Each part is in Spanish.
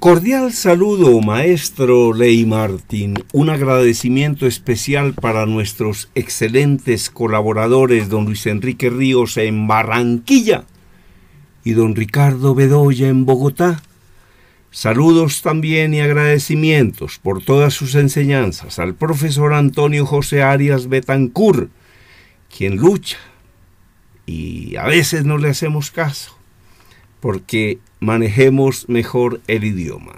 Cordial saludo, maestro Ley Martín. Un agradecimiento especial para nuestros excelentes colaboradores, don Luis Enrique Ríos en Barranquilla y don Ricardo Bedoya en Bogotá. Saludos también y agradecimientos por todas sus enseñanzas al profesor Antonio José Arias Betancur, quien lucha y a veces no le hacemos caso porque manejemos mejor el idioma.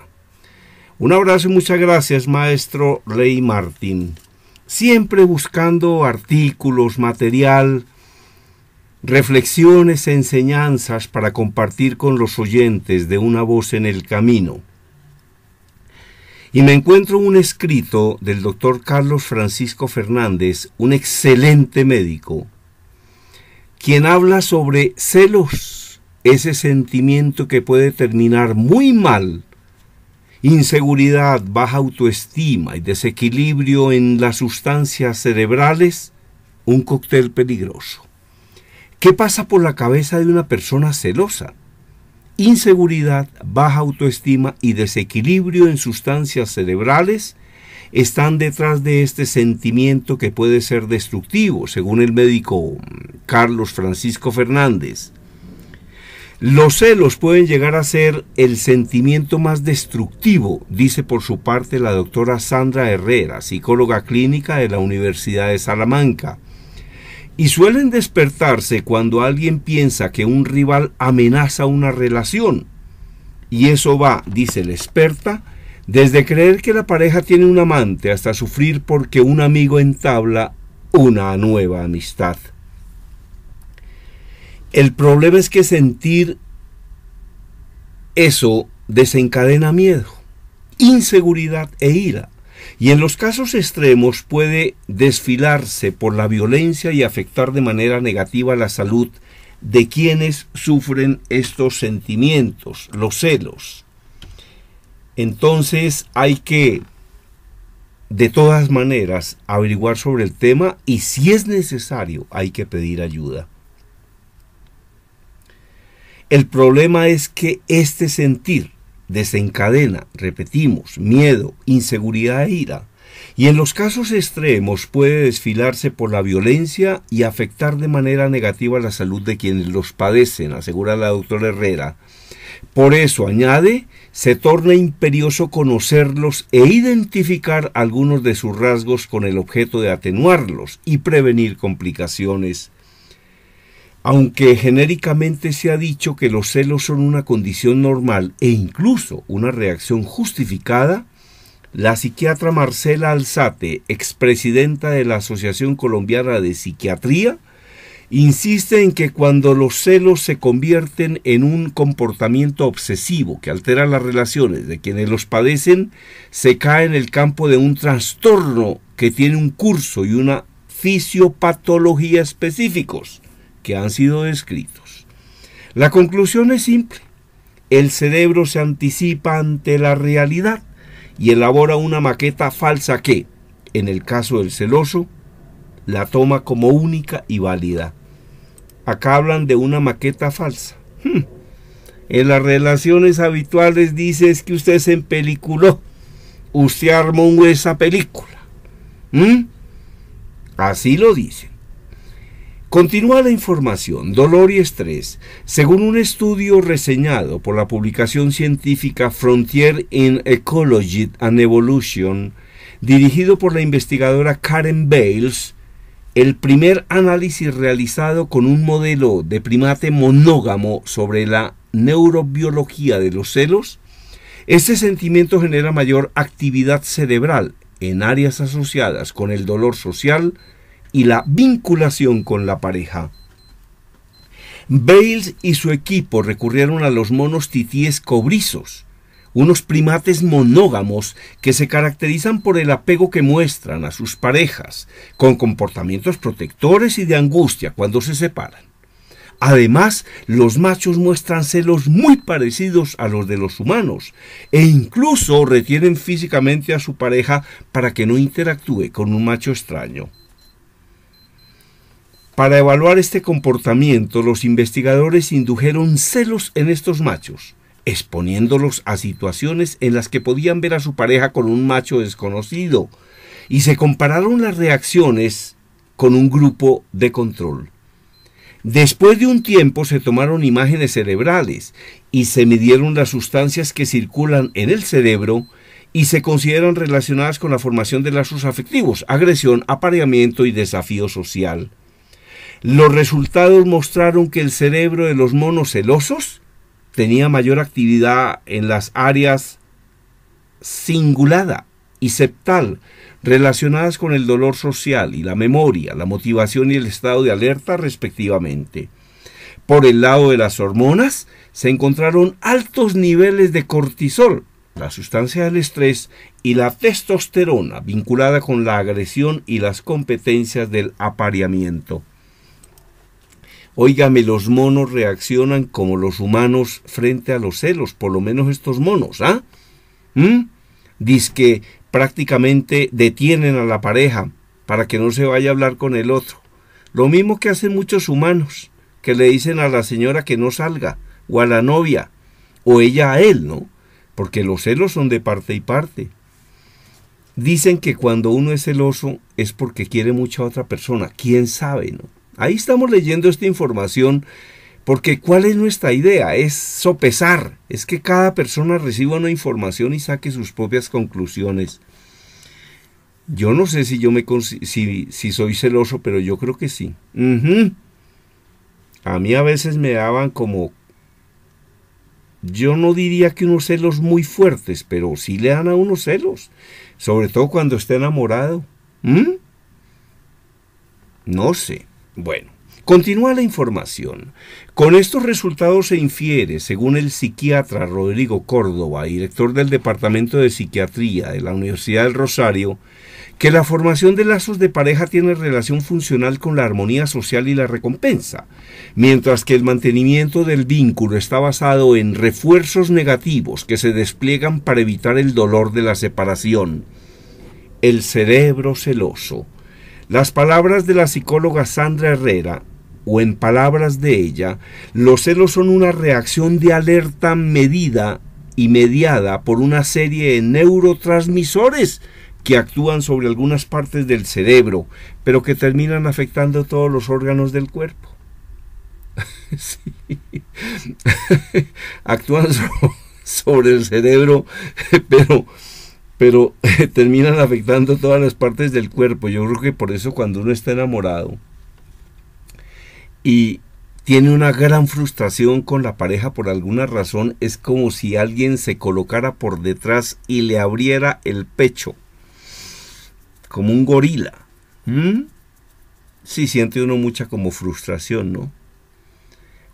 Un abrazo y muchas gracias, maestro Rey Martín. Siempre buscando artículos, material, reflexiones, enseñanzas para compartir con los oyentes de una voz en el camino. Y me encuentro un escrito del doctor Carlos Francisco Fernández, un excelente médico, quien habla sobre celos ese sentimiento que puede terminar muy mal, inseguridad, baja autoestima y desequilibrio en las sustancias cerebrales, un cóctel peligroso. ¿Qué pasa por la cabeza de una persona celosa? Inseguridad, baja autoestima y desequilibrio en sustancias cerebrales están detrás de este sentimiento que puede ser destructivo, según el médico Carlos Francisco Fernández. Los celos pueden llegar a ser el sentimiento más destructivo, dice por su parte la doctora Sandra Herrera, psicóloga clínica de la Universidad de Salamanca. Y suelen despertarse cuando alguien piensa que un rival amenaza una relación. Y eso va, dice la experta, desde creer que la pareja tiene un amante hasta sufrir porque un amigo entabla una nueva amistad. El problema es que sentir eso desencadena miedo, inseguridad e ira, y en los casos extremos puede desfilarse por la violencia y afectar de manera negativa la salud de quienes sufren estos sentimientos, los celos. Entonces hay que, de todas maneras, averiguar sobre el tema y si es necesario hay que pedir ayuda. El problema es que este sentir desencadena, repetimos, miedo, inseguridad e ira, y en los casos extremos puede desfilarse por la violencia y afectar de manera negativa la salud de quienes los padecen, asegura la doctora Herrera. Por eso, añade, se torna imperioso conocerlos e identificar algunos de sus rasgos con el objeto de atenuarlos y prevenir complicaciones aunque genéricamente se ha dicho que los celos son una condición normal e incluso una reacción justificada, la psiquiatra Marcela Alzate, expresidenta de la Asociación Colombiana de Psiquiatría, insiste en que cuando los celos se convierten en un comportamiento obsesivo que altera las relaciones de quienes los padecen, se cae en el campo de un trastorno que tiene un curso y una fisiopatología específicos que han sido descritos. La conclusión es simple. El cerebro se anticipa ante la realidad y elabora una maqueta falsa que, en el caso del celoso, la toma como única y válida. Acá hablan de una maqueta falsa. Hmm. En las relaciones habituales dice es que usted se empeliculó, usted armó esa película. Hmm. Así lo dicen. Continúa la información, dolor y estrés. Según un estudio reseñado por la publicación científica Frontier in Ecology and Evolution, dirigido por la investigadora Karen Bales, el primer análisis realizado con un modelo de primate monógamo sobre la neurobiología de los celos, este sentimiento genera mayor actividad cerebral en áreas asociadas con el dolor social, y la vinculación con la pareja. Bales y su equipo recurrieron a los monos titíes cobrizos, unos primates monógamos que se caracterizan por el apego que muestran a sus parejas, con comportamientos protectores y de angustia cuando se separan. Además, los machos muestran celos muy parecidos a los de los humanos e incluso retienen físicamente a su pareja para que no interactúe con un macho extraño. Para evaluar este comportamiento, los investigadores indujeron celos en estos machos, exponiéndolos a situaciones en las que podían ver a su pareja con un macho desconocido, y se compararon las reacciones con un grupo de control. Después de un tiempo se tomaron imágenes cerebrales y se midieron las sustancias que circulan en el cerebro y se consideran relacionadas con la formación de lazos afectivos, agresión, apareamiento y desafío social. Los resultados mostraron que el cerebro de los monos celosos tenía mayor actividad en las áreas cingulada y septal relacionadas con el dolor social y la memoria, la motivación y el estado de alerta respectivamente. Por el lado de las hormonas, se encontraron altos niveles de cortisol, la sustancia del estrés, y la testosterona vinculada con la agresión y las competencias del apareamiento. Óigame, los monos reaccionan como los humanos frente a los celos, por lo menos estos monos, ¿ah? ¿Mm? Dice que prácticamente detienen a la pareja para que no se vaya a hablar con el otro. Lo mismo que hacen muchos humanos, que le dicen a la señora que no salga, o a la novia, o ella a él, ¿no? Porque los celos son de parte y parte. Dicen que cuando uno es celoso es porque quiere mucho a otra persona, quién sabe, ¿no? Ahí estamos leyendo esta información porque ¿cuál es nuestra idea? Es sopesar, es que cada persona reciba una información y saque sus propias conclusiones. Yo no sé si yo me si, si soy celoso, pero yo creo que sí. A mí a veces me daban como yo no diría que unos celos muy fuertes, pero sí le dan a unos celos, sobre todo cuando está enamorado. ¿Mm? No sé. Bueno, continúa la información. Con estos resultados se infiere, según el psiquiatra Rodrigo Córdoba, director del Departamento de Psiquiatría de la Universidad del Rosario, que la formación de lazos de pareja tiene relación funcional con la armonía social y la recompensa, mientras que el mantenimiento del vínculo está basado en refuerzos negativos que se despliegan para evitar el dolor de la separación. El cerebro celoso las palabras de la psicóloga Sandra Herrera, o en palabras de ella, los celos son una reacción de alerta medida y mediada por una serie de neurotransmisores que actúan sobre algunas partes del cerebro, pero que terminan afectando todos los órganos del cuerpo. Sí. Actúan sobre el cerebro, pero pero terminan afectando todas las partes del cuerpo. Yo creo que por eso cuando uno está enamorado y tiene una gran frustración con la pareja por alguna razón, es como si alguien se colocara por detrás y le abriera el pecho, como un gorila. ¿Mm? Sí, siente uno mucha como frustración, ¿no?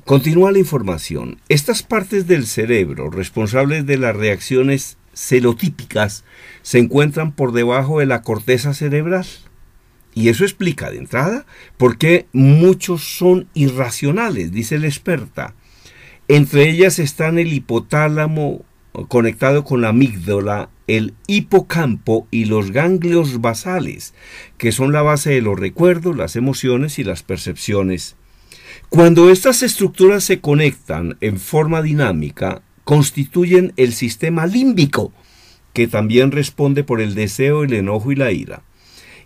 Continúa la información. Estas partes del cerebro responsables de las reacciones celotípicas se encuentran por debajo de la corteza cerebral. Y eso explica de entrada por qué muchos son irracionales, dice la experta. Entre ellas están el hipotálamo conectado con la amígdala, el hipocampo y los ganglios basales, que son la base de los recuerdos, las emociones y las percepciones. Cuando estas estructuras se conectan en forma dinámica, constituyen el sistema límbico, que también responde por el deseo, el enojo y la ira.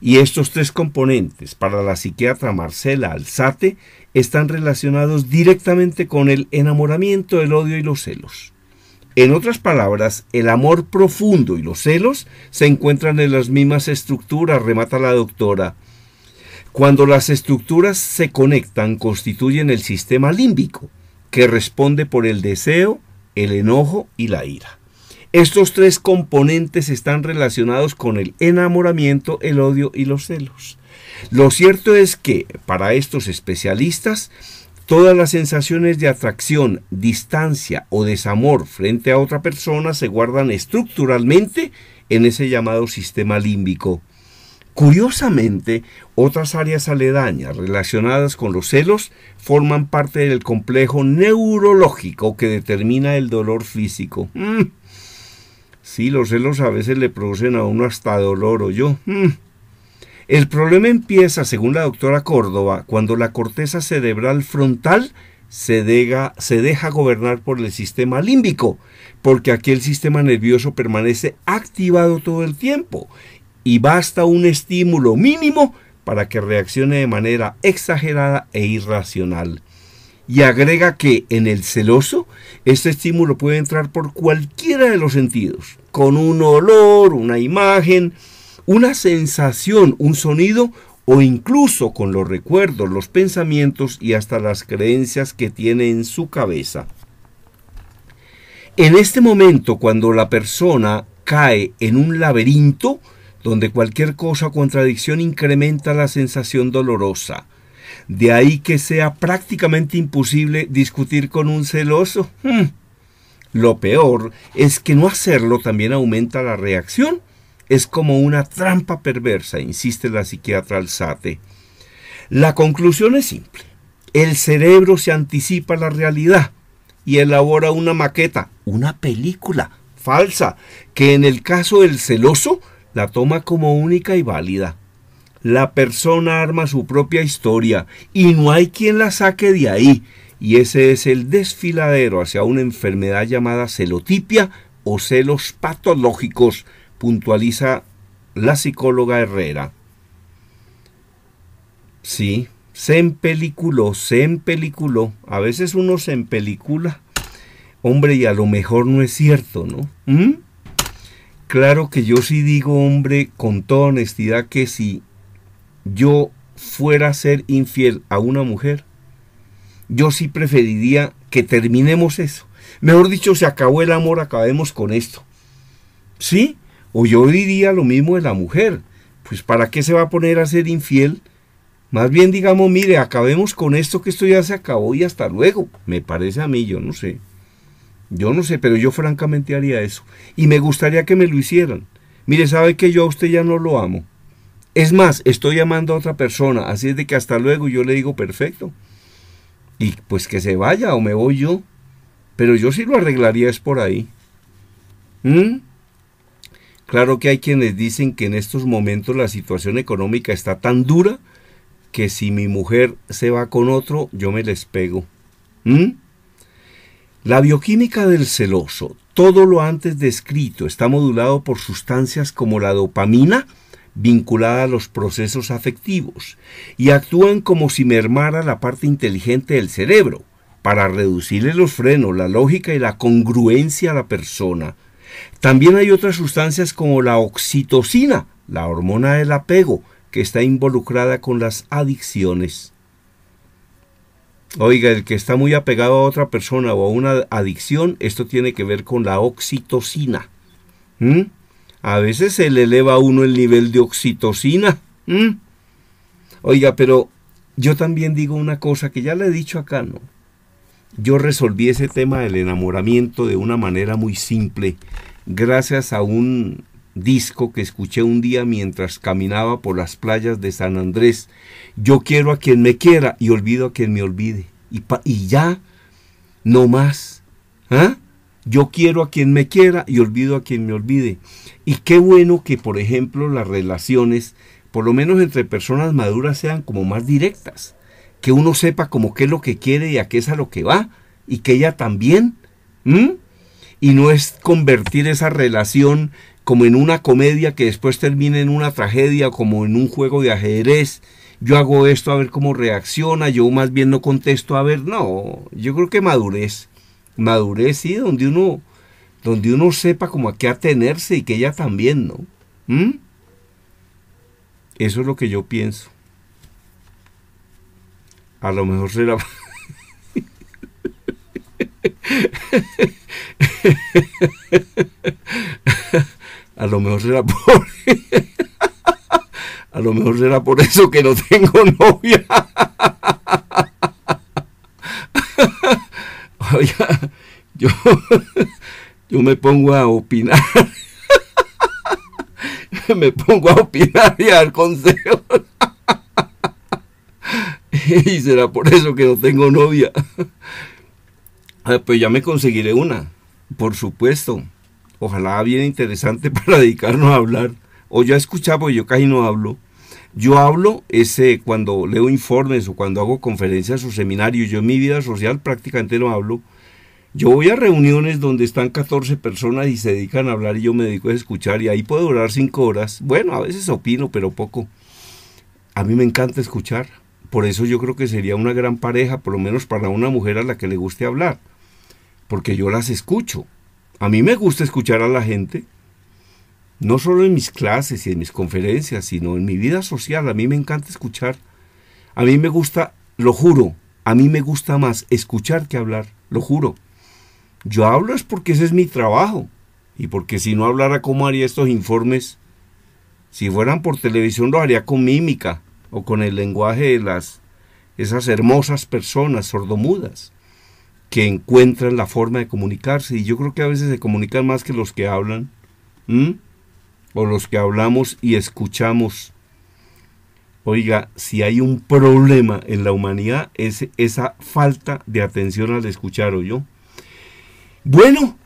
Y estos tres componentes, para la psiquiatra Marcela Alzate, están relacionados directamente con el enamoramiento, el odio y los celos. En otras palabras, el amor profundo y los celos se encuentran en las mismas estructuras, remata la doctora. Cuando las estructuras se conectan, constituyen el sistema límbico, que responde por el deseo, el enojo y la ira. Estos tres componentes están relacionados con el enamoramiento, el odio y los celos. Lo cierto es que para estos especialistas, todas las sensaciones de atracción, distancia o desamor frente a otra persona se guardan estructuralmente en ese llamado sistema límbico, Curiosamente, otras áreas aledañas relacionadas con los celos forman parte del complejo neurológico que determina el dolor físico. Mm. Sí, los celos a veces le producen a uno hasta dolor o yo. Mm. El problema empieza, según la doctora Córdoba, cuando la corteza cerebral frontal se, se deja gobernar por el sistema límbico, porque aquí el sistema nervioso permanece activado todo el tiempo y basta un estímulo mínimo para que reaccione de manera exagerada e irracional. Y agrega que en el celoso este estímulo puede entrar por cualquiera de los sentidos, con un olor, una imagen, una sensación, un sonido o incluso con los recuerdos, los pensamientos y hasta las creencias que tiene en su cabeza. En este momento, cuando la persona cae en un laberinto, donde cualquier cosa o contradicción incrementa la sensación dolorosa. De ahí que sea prácticamente imposible discutir con un celoso. Hmm. Lo peor es que no hacerlo también aumenta la reacción. Es como una trampa perversa, insiste la psiquiatra Alzate. La conclusión es simple. El cerebro se anticipa la realidad y elabora una maqueta, una película falsa, que en el caso del celoso la toma como única y válida. La persona arma su propia historia y no hay quien la saque de ahí. Y ese es el desfiladero hacia una enfermedad llamada celotipia o celos patológicos, puntualiza la psicóloga Herrera. Sí, se empeliculó, se empeliculó. A veces uno se empelicula. Hombre, y a lo mejor no es cierto, ¿no? ¿Mm? Claro que yo sí digo, hombre, con toda honestidad, que si yo fuera a ser infiel a una mujer, yo sí preferiría que terminemos eso. Mejor dicho, se acabó el amor, acabemos con esto. ¿Sí? O yo diría lo mismo de la mujer. Pues ¿para qué se va a poner a ser infiel? Más bien digamos, mire, acabemos con esto que esto ya se acabó y hasta luego. Me parece a mí, yo no sé. Yo no sé, pero yo francamente haría eso. Y me gustaría que me lo hicieran. Mire, sabe que yo a usted ya no lo amo. Es más, estoy amando a otra persona, así es de que hasta luego yo le digo perfecto. Y pues que se vaya o me voy yo. Pero yo sí lo arreglaría es por ahí. ¿Mm? Claro que hay quienes dicen que en estos momentos la situación económica está tan dura que si mi mujer se va con otro, yo me les pego. ¿Mm? La bioquímica del celoso, todo lo antes descrito, está modulado por sustancias como la dopamina, vinculada a los procesos afectivos, y actúan como si mermara la parte inteligente del cerebro, para reducirle los frenos, la lógica y la congruencia a la persona. También hay otras sustancias como la oxitocina, la hormona del apego, que está involucrada con las adicciones. Oiga, el que está muy apegado a otra persona o a una adicción, esto tiene que ver con la oxitocina. ¿Mm? A veces se le eleva a uno el nivel de oxitocina. ¿Mm? Oiga, pero yo también digo una cosa que ya le he dicho acá, ¿no? Yo resolví ese tema del enamoramiento de una manera muy simple, gracias a un disco que escuché un día mientras caminaba por las playas de San Andrés. Yo quiero a quien me quiera y olvido a quien me olvide. Y, y ya, no más. ¿Ah? Yo quiero a quien me quiera y olvido a quien me olvide. Y qué bueno que, por ejemplo, las relaciones, por lo menos entre personas maduras, sean como más directas. Que uno sepa como qué es lo que quiere y a qué es a lo que va. Y que ella también. Y no es convertir esa relación como en una comedia que después termina en una tragedia, como en un juego de ajedrez. Yo hago esto a ver cómo reacciona, yo más bien no contesto a ver, no, yo creo que madurez, madurez sí, donde uno, donde uno sepa como a qué atenerse y que ella también, ¿no? ¿Mm? Eso es lo que yo pienso. A lo mejor será... A lo mejor será por... A lo mejor por eso que no tengo novia. Oiga, yo, yo me pongo a opinar. me pongo a opinar y a dar consejos. y será por eso que no tengo novia. Ah, pues ya me conseguiré una, por supuesto ojalá bien interesante para dedicarnos a hablar, o ya escuchar, y yo casi no hablo. Yo hablo ese, cuando leo informes o cuando hago conferencias o seminarios, yo en mi vida social prácticamente no hablo. Yo voy a reuniones donde están 14 personas y se dedican a hablar y yo me dedico a escuchar y ahí puedo durar 5 horas. Bueno, a veces opino, pero poco. A mí me encanta escuchar. Por eso yo creo que sería una gran pareja, por lo menos para una mujer a la que le guste hablar. Porque yo las escucho. A mí me gusta escuchar a la gente, no solo en mis clases y en mis conferencias, sino en mi vida social. A mí me encanta escuchar. A mí me gusta, lo juro, a mí me gusta más escuchar que hablar, lo juro. Yo hablo es porque ese es mi trabajo y porque si no hablara cómo haría estos informes, si fueran por televisión lo haría con mímica o con el lenguaje de las esas hermosas personas sordomudas que encuentran la forma de comunicarse. Y yo creo que a veces se comunican más que los que hablan, o los que hablamos y escuchamos. Oiga, si hay un problema en la humanidad es esa falta de atención al escuchar o yo. Bueno,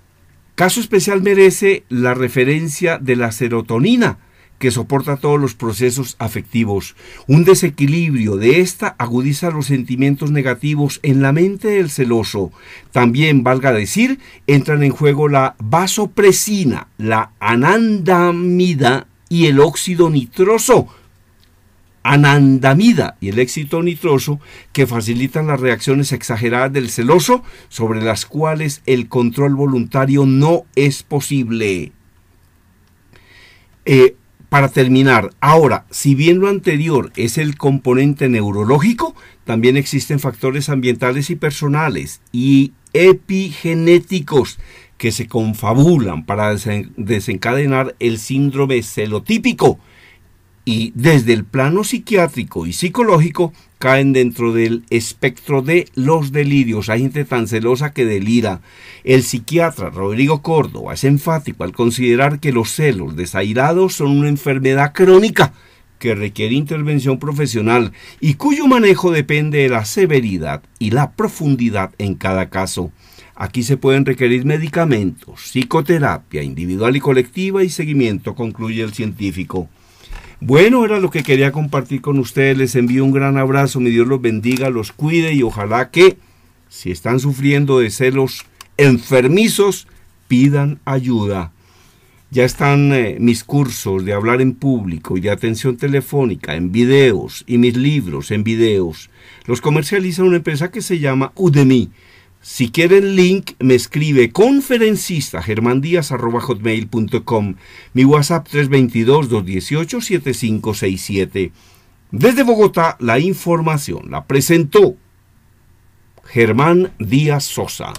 caso especial merece la referencia de la serotonina, que soporta todos los procesos afectivos. Un desequilibrio de esta agudiza los sentimientos negativos en la mente del celoso. También, valga decir, entran en juego la vasopresina, la anandamida y el óxido nitroso. Anandamida y el éxito nitroso que facilitan las reacciones exageradas del celoso sobre las cuales el control voluntario no es posible. Eh, para terminar, ahora, si bien lo anterior es el componente neurológico, también existen factores ambientales y personales y epigenéticos que se confabulan para desencadenar el síndrome celotípico, y desde el plano psiquiátrico y psicológico caen dentro del espectro de los delirios. Hay gente tan celosa que delira. El psiquiatra Rodrigo Córdoba es enfático al considerar que los celos desairados son una enfermedad crónica que requiere intervención profesional y cuyo manejo depende de la severidad y la profundidad en cada caso. Aquí se pueden requerir medicamentos, psicoterapia individual y colectiva y seguimiento, concluye el científico. Bueno, era lo que quería compartir con ustedes. Les envío un gran abrazo. Mi Dios los bendiga, los cuide y ojalá que, si están sufriendo de celos enfermizos, pidan ayuda. Ya están eh, mis cursos de hablar en público y de atención telefónica en videos y mis libros en videos. Los comercializa una empresa que se llama Udemy. Si quiere el link, me escribe conferencista germandias.com, mi WhatsApp 322-218-7567. Desde Bogotá, la información la presentó Germán Díaz Sosa.